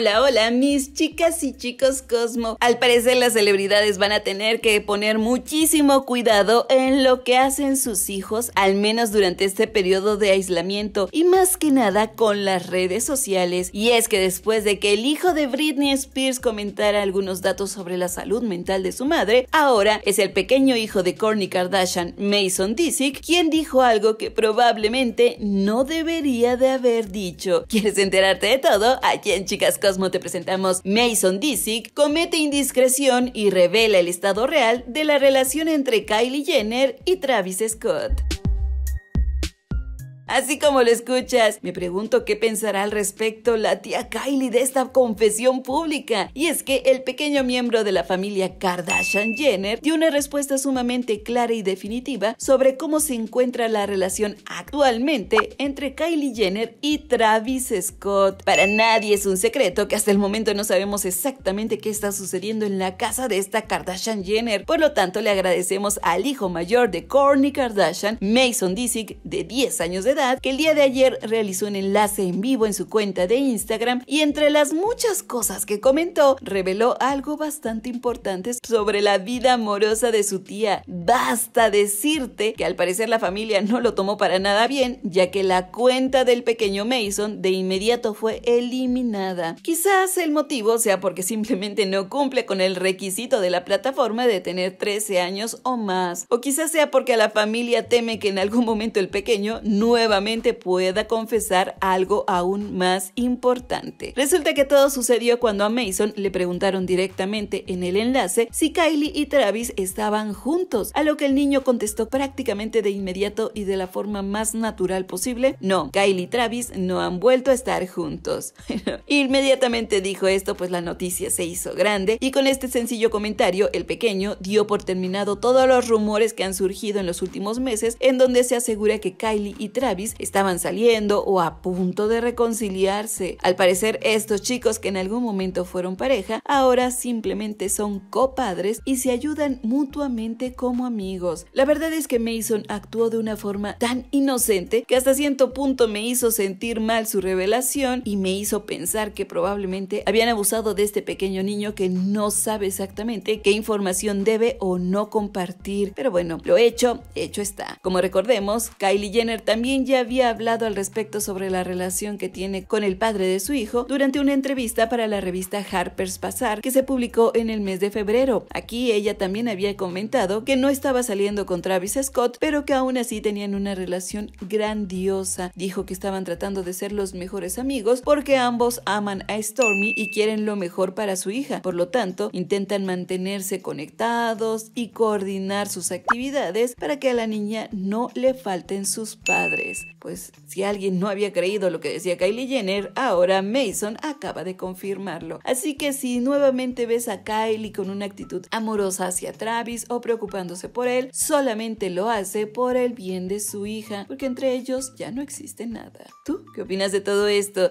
Hola, hola, mis chicas y chicos Cosmo. Al parecer las celebridades van a tener que poner muchísimo cuidado en lo que hacen sus hijos, al menos durante este periodo de aislamiento y más que nada con las redes sociales. Y es que después de que el hijo de Britney Spears comentara algunos datos sobre la salud mental de su madre, ahora es el pequeño hijo de Kourtney Kardashian, Mason Disick, quien dijo algo que probablemente no debería de haber dicho. ¿Quieres enterarte de todo? Aquí en Chicas Cosmo te presentamos Mason Disick comete indiscreción y revela el estado real de la relación entre Kylie Jenner y Travis Scott. Así como lo escuchas, me pregunto qué pensará al respecto la tía Kylie de esta confesión pública. Y es que el pequeño miembro de la familia Kardashian Jenner dio una respuesta sumamente clara y definitiva sobre cómo se encuentra la relación actualmente entre Kylie Jenner y Travis Scott. Para nadie es un secreto que hasta el momento no sabemos exactamente qué está sucediendo en la casa de esta Kardashian Jenner. Por lo tanto, le agradecemos al hijo mayor de Kourtney Kardashian, Mason Disick, de 10 años de edad, que el día de ayer realizó un enlace en vivo en su cuenta de Instagram y entre las muchas cosas que comentó, reveló algo bastante importante sobre la vida amorosa de su tía. Basta decirte que al parecer la familia no lo tomó para nada bien, ya que la cuenta del pequeño Mason de inmediato fue eliminada. Quizás el motivo sea porque simplemente no cumple con el requisito de la plataforma de tener 13 años o más, o quizás sea porque a la familia teme que en algún momento el pequeño nuevo nuevamente pueda confesar algo aún más importante. Resulta que todo sucedió cuando a Mason le preguntaron directamente en el enlace si Kylie y Travis estaban juntos, a lo que el niño contestó prácticamente de inmediato y de la forma más natural posible, no, Kylie y Travis no han vuelto a estar juntos. Inmediatamente dijo esto, pues la noticia se hizo grande y con este sencillo comentario el pequeño dio por terminado todos los rumores que han surgido en los últimos meses en donde se asegura que Kylie y Travis estaban saliendo o a punto de reconciliarse. Al parecer estos chicos que en algún momento fueron pareja, ahora simplemente son copadres y se ayudan mutuamente como amigos. La verdad es que Mason actuó de una forma tan inocente que hasta cierto punto me hizo sentir mal su revelación y me hizo pensar que probablemente habían abusado de este pequeño niño que no sabe exactamente qué información debe o no compartir. Pero bueno, lo hecho, hecho está. Como recordemos, Kylie Jenner también ya había hablado al respecto sobre la relación que tiene con el padre de su hijo durante una entrevista para la revista Harper's Bazaar que se publicó en el mes de febrero. Aquí ella también había comentado que no estaba saliendo con Travis Scott, pero que aún así tenían una relación grandiosa. Dijo que estaban tratando de ser los mejores amigos porque ambos aman a Stormy y quieren lo mejor para su hija. Por lo tanto, intentan mantenerse conectados y coordinar sus actividades para que a la niña no le falten sus padres pues si alguien no había creído lo que decía Kylie Jenner, ahora Mason acaba de confirmarlo. Así que si nuevamente ves a Kylie con una actitud amorosa hacia Travis o preocupándose por él, solamente lo hace por el bien de su hija, porque entre ellos ya no existe nada. ¿Tú qué opinas de todo esto?